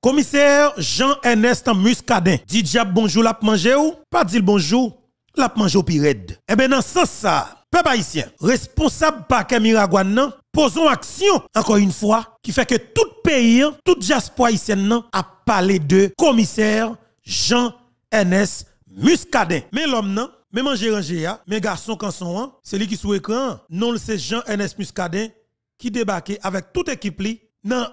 Commissaire Jean-Ernest Muscadin, dit diable bonjour l'a manger ou pas dit bonjour l'a manger au Eh bien dans sens ça, peuple haïtien, responsable paquet non, posons action encore une fois qui fait que tout pays, tout diaspora a parlé de commissaire Jean-Ernest Muscadin. Mais l'homme non mais manger hein, mais garçon son, hein, c'est lui qui sous écran. Non, c'est Jean-Ernest Muscadin qui débarque avec toute équipe li, nan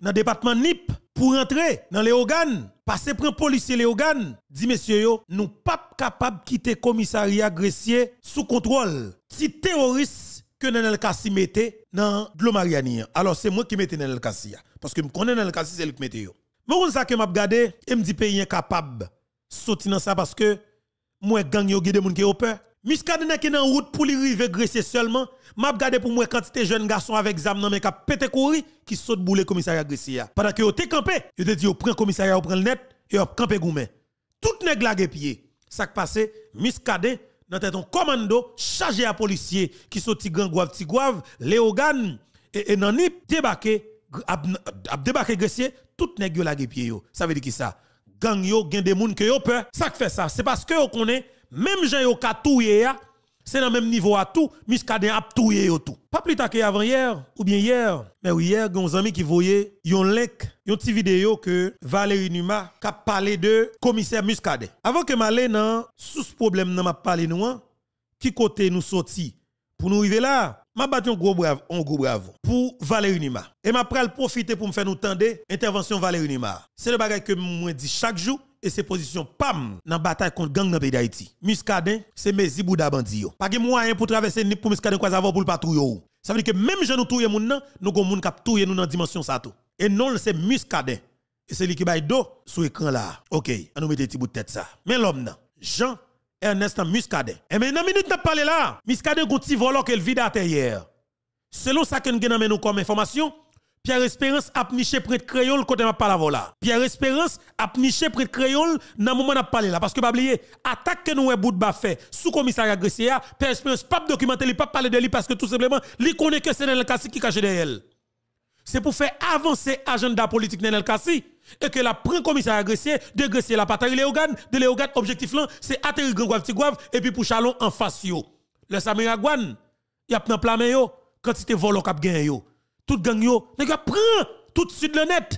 dans département NIP pour entrer dans les organes, passer un policier les organes, dit monsieur yo, nous pas capable quitter commissariat Gressier sous contrôle. Si terroriste que nous Kassi mis dans le Mariani. Alors c'est moi qui dans le Kassi hein. parce que me connais le Kassi c'est lui qui mette yo. Mais on ça que m'a regardé et me dit pays incapable sortir dans ça parce que moi gang yo de moun qui ont peur. Miskade n'a qu'en route pour les river graisser seulement. M'a regardé pour moi quantité jeune garçon avec zam nan mais qui pété courir qui saute boule commissariat graisser. Pendant que yo te campé, yo te dit yo prend commissariat, yo prend le net, yo campé goumen. Tout nèg la pied. Ça qui passé, Muscade dans tête commando chargé à policier qui sorti grand gangs, petit léo Léogan et, et nip débarqué ab débarqué graisser tout nèg yo la pied yo. Ça veut dire qui ça? Gang yo gen des moun que yo peur. Ça fait ça, c'est parce que yo connaît même gens yo ka c'est dans le même niveau à tout, Miskadin a tout. Pas plus tard qu'avant hier ou bien hier, mais oui hier, gon amis qui voyait yon link, yon petite vidéo que Valérie Numa a parlé de commissaire Muscadet. Avant que m'aller dans sous ce problème nan m'a parlé nous hein, qui côté nous sorti pour nous arriver là, m'a battu yon gros bravo, gros bravo pour Valérie Nima. Et m'a pral profiter pour me faire nous tendre intervention Valérie Nima. C'est le bagage que moi dit chaque jour et ses positions pam dans bataille contre gang dans pays d'Haïti. Muscadin, c'est mes bouda bandi Pas de moyen pour traverser ni pour Muscadin quoi avant pour le patrouille. Ça veut dire que même gens nous touye moun nan, nous gon moun kap touye nous dans dimension ça tout. Et non c'est Muscadet Et c'est lui qui baille dos sur écran là. OK, on nous met des petits de tête ça. Mais l'homme nan, Jean Ernest Muscadet. Et eh, maintenant, minute n'a parlé là. Muscadet gon petit volant qu'elle vide à terre. Selon ça que nous avons comme information, Pierre Espérance a niché près de créole côté m'a parlé là. Pierre Espérance a niché près de créole dans moment n'a parlé là parce que pas oublier attaque que nous bout de fait sous commissariat Gressia, Pierre Espérance pas documenter, il pas parler de lui parce que tout simplement, il connaît que c'est Nel Kassi qui cache derrière elle. C'est pour faire avancer l'agenda politique Nel Kassi et que la prend commissaire Gressia, de la patrie Léogane, de Léogane objectif là, c'est atterrir Grand et puis pour Chalon en face yo. Le Samiragouane, y a plein plan yo, quantité volo cap gagne yo tout gang yo, nèg prend tout sud le net.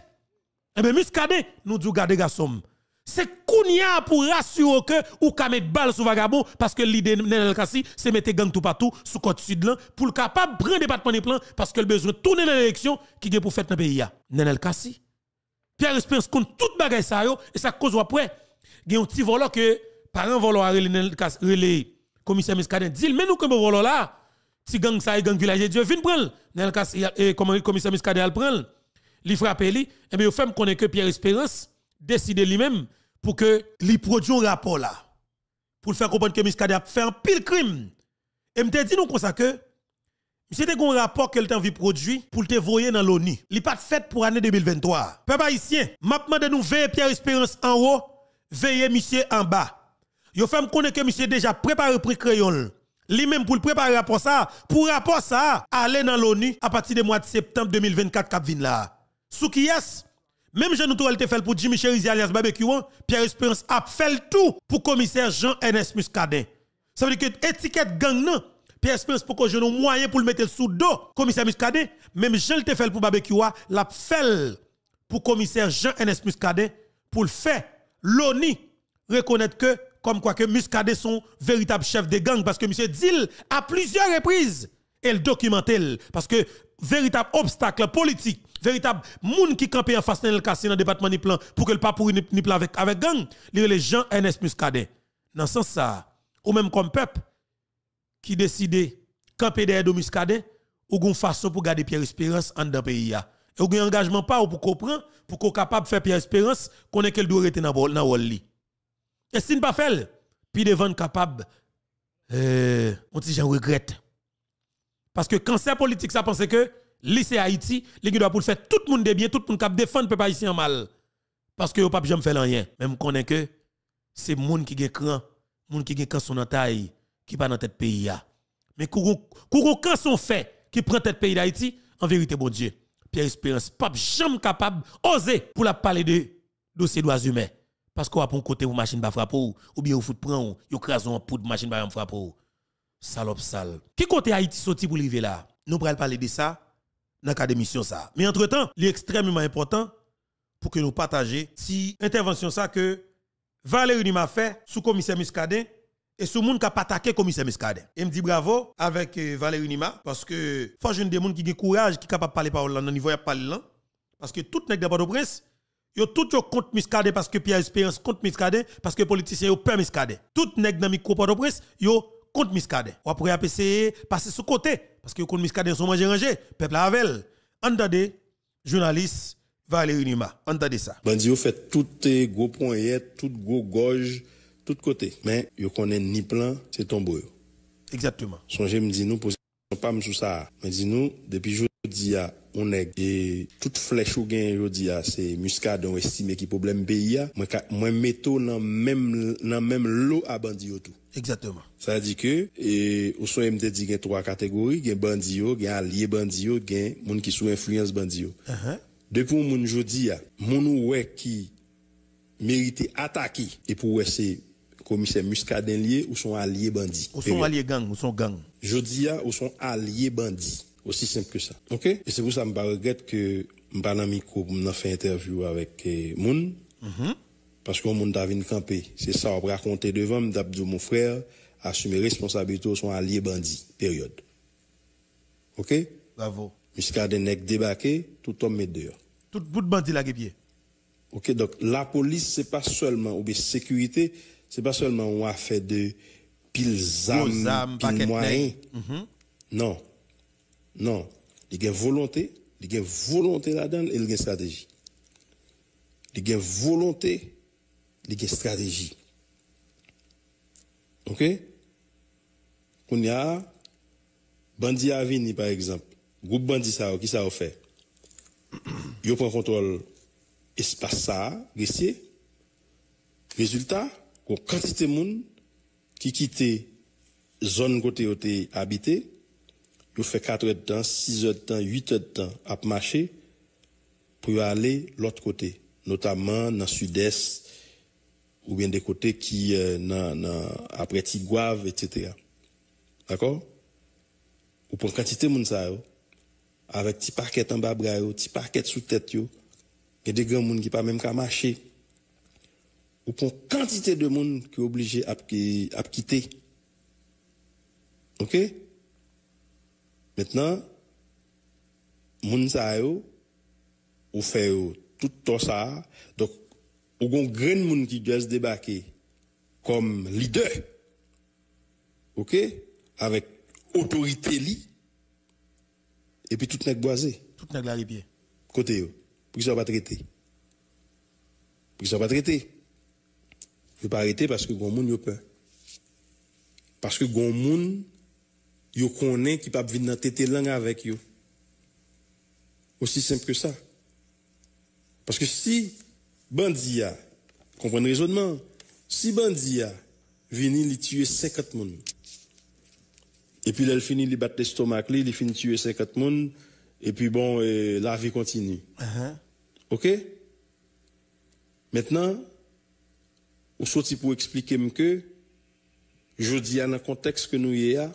Et ben muscadet, nous disons garder garçon. C'est Kounia pour rassurer que ou ka mettre balle sous vagabond parce que l'idée Nenel Kassi c'est mettre gang tout partout sous côte sud là pour le capable prendre département des plans parce que le besoin tourner dans l'élection qui est pour faire dans le pays Nenel Kassi Pierre Espérance compte tout bagaille ça yo et ça cause après il y a un petit volant que parents volant relé Nenel Kassi commissaire Muscadet dit mais nous comme volant là E si gang ça y gang village Dieu, vient prendre. cas, et comme le commissaire al prend, li frappe li, et bien, fait connaît que Pierre Espérance décide lui-même pour que li produise un rapport là. Pour faire comprendre que Miskade a fait un pile crime. Et me dit nous comme ça que, c'était un rapport qu'elle de produit pour te voyer dans l'ONU. Li pas fait pour l'année 2023. Peuple haïtien, m'a demandé nous veiller Pierre Espérance en haut, veiller monsieur en bas. Yo fait me connaît que monsieur déjà préparé pour crayon lui-même pour le préparer rapport ça, pour rapport ça, aller dans l'ONU à partir du mois de septembre 2024 cap là. Sous qui est même je nous te fait pour Jimmy Cherizi alias Barbecue, Pierre Espérance a fait tout pour commissaire Jean-Ernest Muscadet. Ça veut dire que étiquette gang non, Pierre Espérance pour que je nous moyen pour le mettre sous dos commissaire Muscadet, même je te fait pour Barbecue, l'a fait pour commissaire Jean-Ernest Muscadet pour le faire l'ONU reconnaître que comme quoi que Muscadet son véritable chef de gang parce que monsieur Dil à plusieurs reprises elle documente parce que véritable obstacle politique véritable monde qui campait en face de cassé dans le département ni plan pour que le pas pour ni, avec avec gang les gens NS Muscadet dans ce sens ça ou même comme peuple qui décide camper derrière de Muscadet ou gon façon pour garder Pierre Espérance en dans pays et ou un engagement pas pour comprendre pour qu'on capable faire Pierre Espérance qu'on ait qu'elle doit rester dans dans et si ne pas fait, puis devant capable, euh, on dit j'en regrette. Parce que quand c'est politique, ça pense que lycée Haïti, les doit pour faire tout le monde de bien, tout le monde qui défendre pas peuple haïtien mal. Parce que le pape jamais fait rien. Même qu'on est que c'est le monde qui est cran, le monde qui est cran son taille, qui pas dans tête pays. Mais quand quand son fait qui prend tête pays d'Haïti, en vérité, bon Dieu, Pierre Espérance, pape jamais capable, oser pour la parler de dossier droits humains. Parce qu'on a un côté vous machine à frapper ou, bien au foot prend ou, yo crase un poudre machine à frapper Salope sale. Qui côté Haïti sorti pour arriver là? Nous pral parler de ça dans cas d'émission ça. Mais entre-temps, extrêmement important pour que nous partagions si intervention ça que Valérie Nima fait sous commissaire Muscadet et sous monde qui a attaqué commissaire Muscadet. Et me dit bravo avec euh, Valérie Nima parce que faut jeune des gens qui a courage qui capable parler par là dans niveau y a parler là parce que tout pas de prince Yo tout yo contre miscadé parce que Pierre Espérance contre miscadé parce que politicien yo peur miscadé. Tout nèg dans micro Port-au-Prince yo contre miscadé. Ou après APC e, passer sous côté parce que contre Miskade sont manger rangé peuple avel. Entendez journaliste Valérie Nima. Entendez ça. Bandi yo fait tout gros point tout gros gorge, tout côté. Mais yo connaît ni plan, c'est tombé. Exactement. me dit nous pas me ça. Mais dis-nous, depuis jeudi on est, et toute flèche ou gain, aujourd'hui, c'est muscadon estimé qui problème pays, moi, moi, métaux dans même, dans même l'eau à bandit tout. Exactement. Ça veut dire que, et, au soin, MD dit qu'il y a trois catégories, il y a bandit, il y a allié bandit, il y a monde qui sous influence bandit. Uh -huh. Depuis mon jeudi mon ouais qui mérite attaquer, et pour ouais, commissaire Muscadin lié ou son allié bandit. Ou son allié gang, ou son gang. Je dis à, ou son allié bandit. Aussi simple que ça. OK? Et c'est pour ça que je regrette que je pas micro pour me interview avec euh, Moun. Mhm. Parce que Moun David venir camper. C'est ça, on raconter devant me mon frère, assumer responsabilité ou son allié bandit. Période. OK? Bravo. Muscadin est débarqué, tout homme est dehors. Tout bout de bandit là, pied. OK? Donc, la police, ce n'est pas seulement, ou bien sécurité, c'est pas seulement on a fait de piles âmes, pile moyens. Mhm. Non. Non. Il y a volonté, il y a volonté là-dedans et il y a stratégie. Il y a volonté, il y a stratégie. OK On y a Bandi Avini par exemple, groupe Bandi, sao, qui ça fait. pris prend contrôle espace ça, Résultat, pour quantité de monde qui quittait zone côté où habité, ils fait 4 heures de temps, 6 heures de temps, 8 heures de temps à marcher pour aller l'autre côté, notamment dans le sud-est ou bien des côtés qui euh, nan, après etc. D'accord Ou pour quantité de monde avec petit paquets en bas des petit paquet sous tête, il y a des gens qui ne peuvent même pas marcher ou pour quantité de monde qui est obligé à, quitter. OK Maintenant, les gens yo, ou fait tout ça. Donc, ou gon grain moun qui doivent se débarquer comme leader. OK Avec autorité Et puis tout est boisé. Tout est la rivière. Côté Pour qu'ils soient pas traités. Pour qu'ils soient pas traités. Ils pas arrêté parce que grand monde a peur. Parce que les gens... yo connaissent qui peuvent venir dans tête langue avec eux. Aussi simple que ça. Parce que si bandia comprenez le raisonnement, si Bandia... vient vini li tuer 50 personnes, et puis là, il finit, il bat l'estomac, il finit tuer 50 personnes, et puis bon, la vie continue. Uh-huh. OK Maintenant, ou sorti pour expliquer que, je dis à un contexte que nous y a,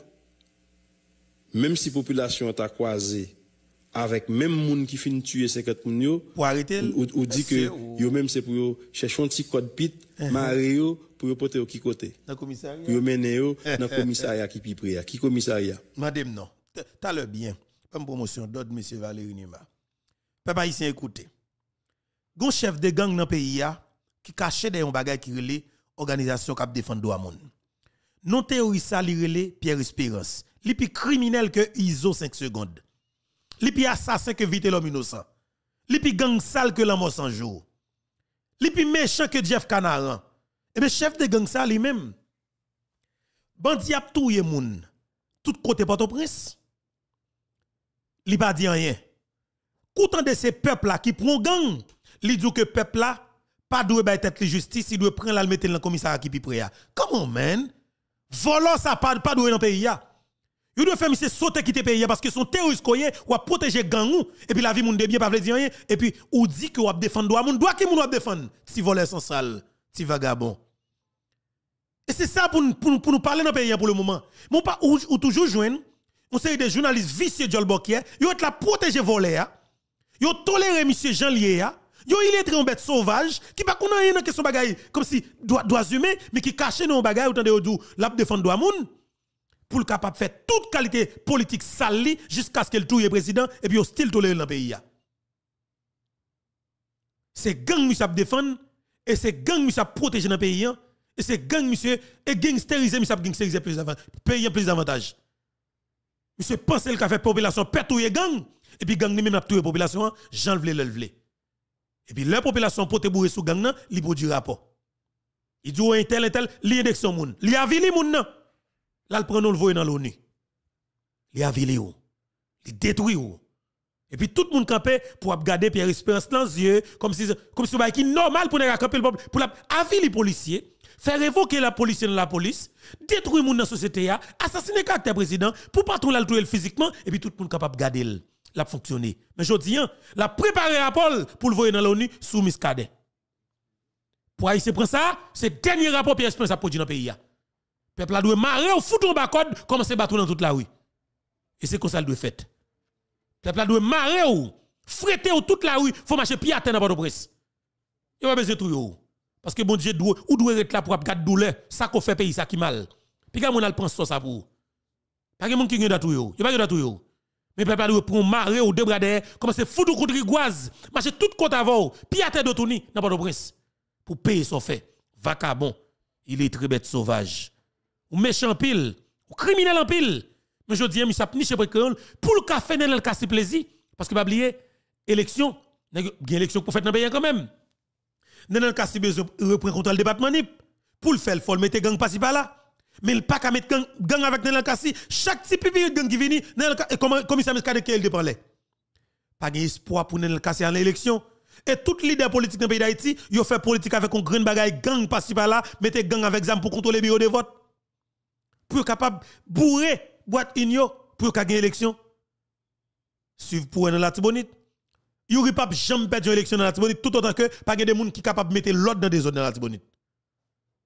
même si la population est croisée avec même monde qui finit tuer 50 personnes, pour arrêter ou, dit que yo même c'est pour chercher un petit code pit eh, eh. Mario pour yo porter au qui côté dans commissariat pour yo mener yo dans commissariat qui puis qui commissariat madame non t'as le bien comme promotion d'autres monsieur Valérie Nima peuple ici écoutez gon chef de gang dans pays a qui cachait des bagages qui relait organisation qui défendre droit monde. Non théorie ça li Pierre Espérance. Li plus criminel que ISO 5 secondes. Li plus assassin que vite l'homme innocent. Li plus gang sale que l'amour sans jour. Li plus méchant que Jeff Canaran. Et eh bien chef de gang ça lui-même. Bandi a touye moun. Tout côté Port-au-Prince. Li pas dit rien. Coutant de ces peuples là qui prend gang, li dit que peuple là pas doué bay tête la justice, il doit prendre la mettre dans le commissariat qui est hein. Comment, man? Volant ça, pas, pas doué dans le pays. Hein. Il doit faire monsieur sauter quitter le pays hein, parce que son terroriste koyé ou a protéger gang et puis la vie moun de bien pas veut dire rien et puis ou dit que ou a défendre droit moun droit qui moun défendre si voleur sans sale si vagabond et c'est ça pour, pour, nous parler dans pays pour le moment mon pas ou, toujours joindre on série des journalistes vicieux de Jolbokier ils ont la protéger voleur ils ont toléré monsieur Jean Lier Yo il est un bête sauvage qui pas connaît rien dans question bagaille comme si doit humain mais qui caché dans bagaille autant de dou, l'a défendre droit moun pour le capable faire toute qualité politique sali jusqu'à ce qu'elle le président et puis au style tolérer dans pays C'est gang monsieur défendre et c'est gang monsieur protéger dans pays et c'est gang monsieur et gangsteriser monsieur gangsteriser plus avant payer plus d'avantages. Monsieur pense qu'il a fait population les gang et puis gang lui même a tué population, hein, j'en les le les et puis, la population pote bourré sous gang, li produit rapport. Il dit, un tel, et tel, li index son moun. Li avili moun nan. Là, le prend le voye dans l'ONU. Li avili ou. Li détruit ou. Et puis, tout le monde campé pour garder Pierre Espérance dans les yeux, comme si, comme si c'était bah, normal pour camper le peuple, pour avili les policiers, faire évoquer la police dans la police, détruire moun dans la société, assassiner caractère président, pour pas trouver le physiquement, et puis tout le monde capable de garder l'a fonctionné. Mais je dis, hein, l'a préparé Paul pour le voir dans l'ONU sous Miscadet. Pour se prend ça, c'est dernier rapport qui ça a produit dans le pays. Hein. peuple a dû marrer ou foutre en bacode, code, commencer à battre dans toute la rue. Et c'est comme ça qu'il doit fait. peuple a dû marrer ou fréter ou toute la rue, faut marcher pied à terre dans votre presse. Il va baiser tout Parce que bon Dieu doit ou doit être là pour garder douleur, ça qu'on fait pays ça qui mal. Puis quand on a le prend ça pour. Pas que monde qui pas dans tout yon. il pas de tout mais papa lui prend marée ou deux bras derrière, commence à foutre manger marcher tout côte avant, puis à tête de Tony, n'importe pas prince pour payer son fait. Vacabon, il est très bête sauvage. Ou méchant pile, ou criminel en pile. Mais je dis, il hein, pour niché pour le café, il a plaisir. Parce que, pas oublier, élection, il y a élection pour faire dans quand même. Dans pas si besoin reprendre le contrôle manip pour le faire, il faut le mettre gang pas si par-là. Mais il pas qu'à mettre gang, gang avec nelkasi Chaque type de gang qui vient dans le comme commissaire Miskade qui n'y a Pas d'espoir pour le Kassi en l'élection. Et tout leader politique dans le pays d'Haïti, ils fait politique avec un grand bagaille gang par-ci par-là, mettez gang avec zam pour contrôler le bureau de vote. Pour capable bourrer boîte l'élection, pour gagner l'élection. Suivez pour dans la Tibonite. pas Pap jamais perdu l'élection dans la Tibonite tout autant que pas de gens qui capable de mettre l'ordre dans des zones dans la Tibonite.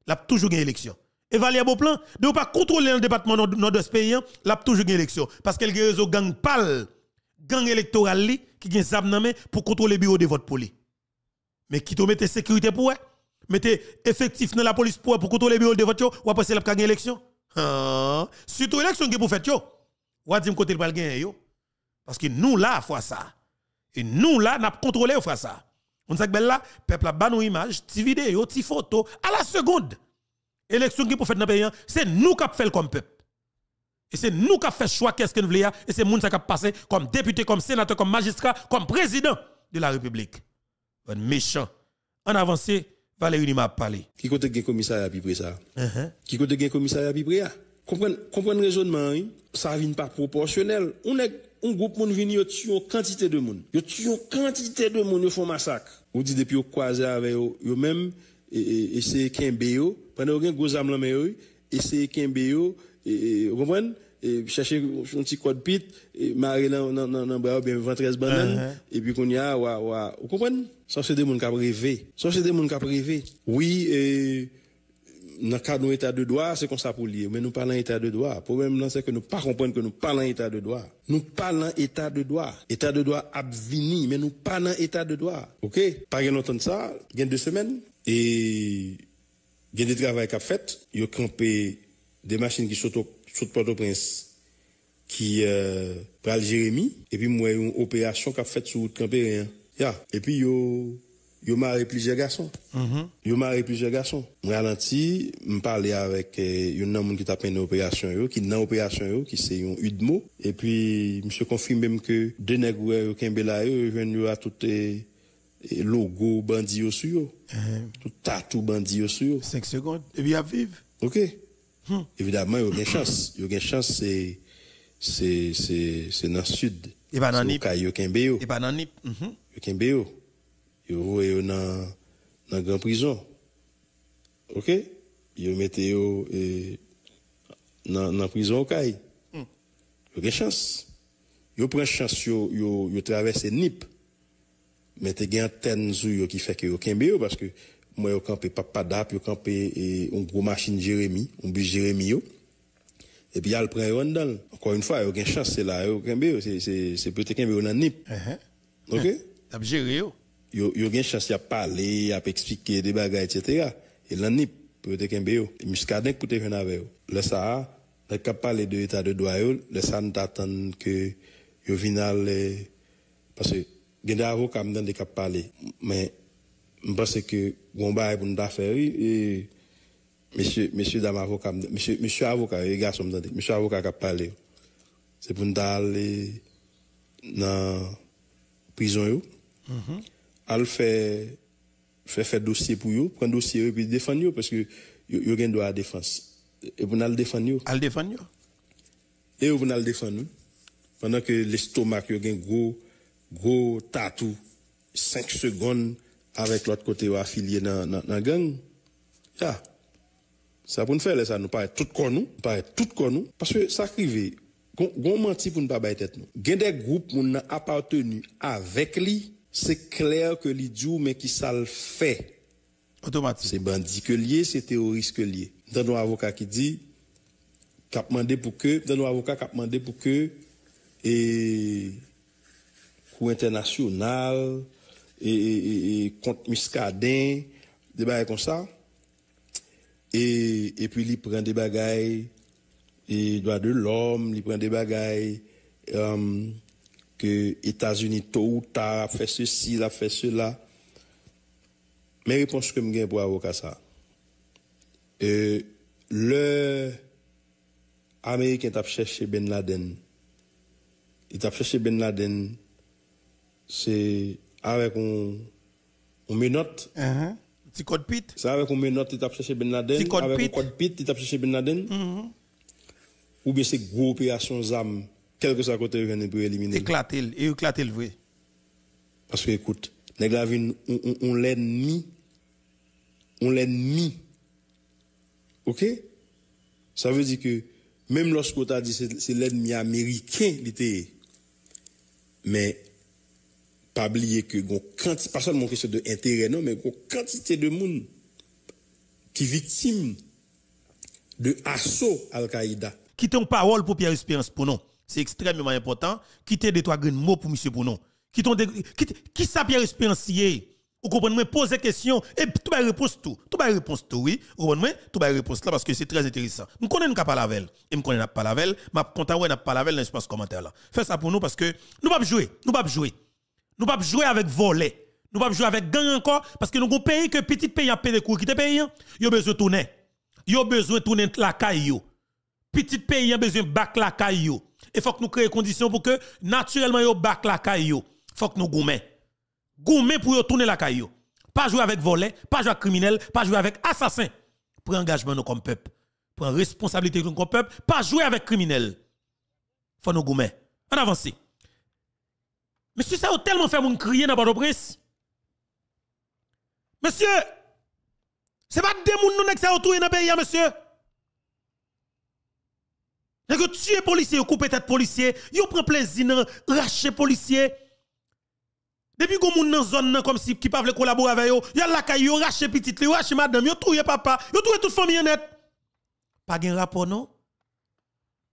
Il a toujours une l'élection. Evalia plan, de ne pas contrôler le département dans de pays, hein, a toujours une élection. Parce y a une gang pal, gang électoral qui a s'abonner pour contrôler le bureau de vote pour Mais qui te mette sécurité pour lui, mettez effectif dans la police pour pour contrôler le bureau de vote, ou après c'est la Si élection. Ah, surtout élection qui pour faire, ou va dire côté le gagner yo. Parce que nous là, fois ça. Et nous là, n'a contrôlé fois ça. On que là, peuple a ban image, ti vidéo, ti photo, à la seconde. L'élection qui pour faire dans pays, hein, c'est nous qui fait comme peuple. Et c'est nous qui fait choix qu'est-ce que nous voulons, et c'est nous qui avons passé comme député, comme sénateur, comme magistrat, comme président de la République. Un méchant. En avancé, Valérie m'a parlé. Qui côté le commissaire à ça? Uh-huh. Qui compte le commissaire à Comprenez le raisonnement, hein? ça vient pas proportionnel. On est un groupe monde vient tuer une quantité de monde. Ils tuent une quantité de monde, ils font massacre. Vous dites depuis vous croisez avec eux, même et essayer qu'un bio. pendant que gros âme mais et c'est qu'un un et vous comprenez et chercher un petit code pit et marrer dans dans dans bras bien 23 bananes uh-huh. et puis qu'on y a wa wa vous comprenez ça c'est des monde qui rêvé ça c'est des monde qui rêvé oui et dans cadre état de droit, c'est comme ça pour lire Mais nous parlons état de droit. Le problème, c'est que nous pas comprendre que nous parlons état de droit. Nous parlons état de droit. État de droit abvini, mais nous parlons état de droit. OK? Pas de ça, il y a deux semaines, et il y a des travaux qui ont fait. campé des machines qui sont sur Port-au-Prince, qui euh, pral Jérémy. Et puis, moi, une opération qui a fait sur Campé. Yeah. Et puis, yo yo marié plusieurs garçons. Mm -hmm. Yo marié plusieurs garçons. Je ralenti, je parlé avec euh, un homme qui fait une opération, yo, qui dans opération, qui qui c'est un Udmo. Et puis, je me suis confirmé même que deux nègres qui ont été là, ils à toutes et logo bandit au sur uh-huh. tout tatou bandit au sur 5 secondes et puis à vivre OK hmm. évidemment il y a une chance il y a une chance c'est c'est c'est c'est dans le sud et pas dans nip et pas dans nip -hmm. il y a yo dans dans grand prison OK il yo mettez yo dans e, dans prison au caille il y a une chance yo prend chance yo yo traverser nip mais tu as antenne qui fait que parce que moi campé papa dap yo campé et grosse gros machine Jérémy on bus Jérémy et puis prend encore une fois a chance c'est là a c'est c'est peut-être nip uh-huh. OK uh-huh. géré yo yo a chance y a parler a expliquer des bagages etc. et peut-être pour te venir avec le ça le cap parler de état de droit le ça que yo gen avoka mdande kap pale men mpase ke gombay pou nou da fe msye dam avoka msye avoka msye avoka kap pale se pou nou da ale nan prizon yo mhm. al fe fe fe dosye pou yo pou kan dosye yo pou defan yo pou se yo gen do a defans al defan yo e yo pou nan defan yo pwennan ke lestomak yo gen gro gros tatou 5 secondes avec l'autre côté affilié dans la gang. Ça pour nous faire, ça nous paraît tout con nous, paraît tout con parce que ça arrive, On menti pour ne pas tête y a des groupes qui ont appartenu avec lui, c'est clair que l'idiot, mais qui ça le fait. Automatique. C'est bandit que lié, c'est terroriste que lié. Dans nos avocats qui dit, a demandé pour que, dans nos avocats demandé pour que, et international l'international... ...et contre et e, kont miskaden, de bagay comme ça. Et, et puis, il prend e, de l'homme, il prend de l'homme... Um, ...il prend des ...que que États-Unis tôt fait ceci, il a fait cela. Mais pense que je pour avoir ça. E, le Américain a cherché Ben Laden. Il t'a cherché Ben Laden c'est avec un, un uh-huh. code pit. C'est avec un menotte, tu as cherché Ben Laden. Petit avec pit. un code pit, tu cherché Ben Laden. Uh-huh. Ou bien c'est gros opération ZAM, quel que soit côté, il pour éliminer. Éclater, et éclater le vrai. Parce que écoute, les on, l'ennemi. On l'ennemi. OK? Ça veut dire que même lorsque tu as dit c'est l'ennemi américain, mais pas oublier que pas seulement question de intérêt non mais quantité de monde qui victime de assaut Al-Qaïda. Quittez une parole pour Pierre Espérance pour nous. C'est extrêmement important. Quittez des trois grands mots pour monsieur pour nous. est qui ça Pierre Espérance Vous comprenez poser question et tout va réponse tout. Tout va réponse tout oui. Vous comprenez tout va répondre là parce que c'est très intéressant. Je connais nous parler avec elle et je connais pas velle. Je m'a content ouais n'a pas la dans l'espace commentaire là. Fais ça pour nous parce que nous pas jouer, nous pas jouer. Nous ne pouvons pas jouer avec volet. Nous ne pouvons pas jouer avec gang encore parce que nous avons payé pays que petit pays a payé qui te pays, ils ont besoin de tourner. Ils ont besoin de tourner la caille. Petit pays a besoin de battre la caille. Et faut que nous créions conditions pour que naturellement yo bac la caille. Faut que nous goumen. Goumen pour nous tourner la caille. Pas jouer avec volet, pas jouer avec criminel, pas jouer avec assassin. pour engagement nous comme peuple. pour responsabilité nous comme peuple, pas jouer avec criminel. Faut nous gommions. En avance. Monsieur, ça a tellement fait mon crier dans le prince Monsieur, c'est pas des gens nous qui sont autour dans le pays, hein, monsieur. Vous que tuer policier, vous coupez tête policier, vous prenez plaisir à racher policier. Depuis que moun dans zone comme si qui pas veut collaborer avec vous là la caille, vous rache petite, vous rache madame, vous trouvez papa, vous trouvez toute famille net. Pas de rapport non?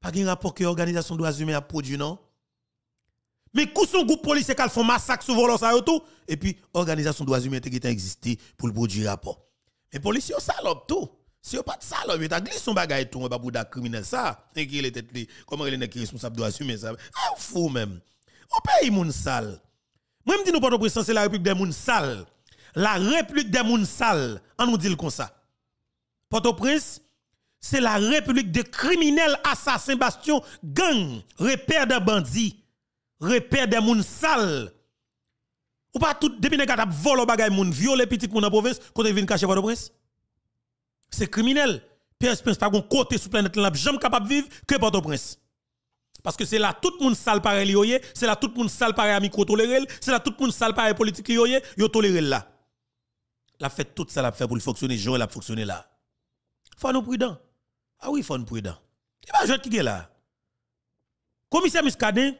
Pas de rapport que l'organisation droits humains a produit non? Mais quand son groupe policier qui font massacre sur volant ça et puis organisation droits humains qui existé pour le produire rapport. Mais policiers salope tout. Si vous pas de salope, vous glissé son bagage tout, pas pour criminel ça. Et qui est comment il est responsable droits humains ça. Ah fou même. Au pays moun sale. Moi me dis nous pas prince c'est la République des moun sale. La République des moun sale, on nous dit le comme ça. Port-au-Prince, c'est la République des criminels assassins bastion gang, repère de bandits repère des moun sales. Ou pas tout depuis nèg t'a voler bagay moun, violer petit moun la province, quand vinn cacher pas de prince. C'est criminel. Pierre n'est pas un côté sur planète là, jamais capable vivre que Port-au-Prince. Parce que c'est là tout le monde sale pareil c'est là tout le monde sale pareil micro toléré, c'est là tout le monde sale pareil politique y yo toléré là. La fait tout ça la fait pour fonctionner, Joël la fonctionner là. Faut nous prudent. Ah oui, faut nous prudent. Et pas je qui est là. Commissaire Muscadin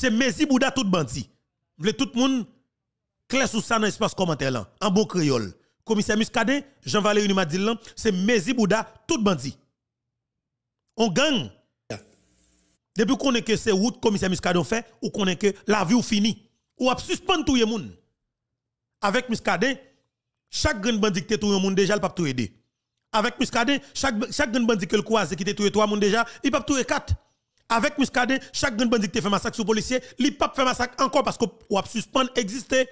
c'est mesi Bouda tout bandit. voulez tout monde clair sous ça dans l'espace commentaire là, en bon créole. Commissaire Muscadet, Jean-Valéry dit là, c'est mesi Bouda tout bandit. On gagne. Depuis qu'on est que c'est route commissaire Muscadet fait ou qu'on est que la vie ou fini ou a suspendu tout le monde. Avec Muscadet, chaque grand bandit qui tout le monde déjà, il pas tout aider. Avec Muscadet, chaque chaque grand bandit qui le croise qui tout trois monde déjà, il pas tout quatre avec Muscadet, chaque grand bandit qui fait massacre sur policier, les papes fait massacre encore parce que a suspend exister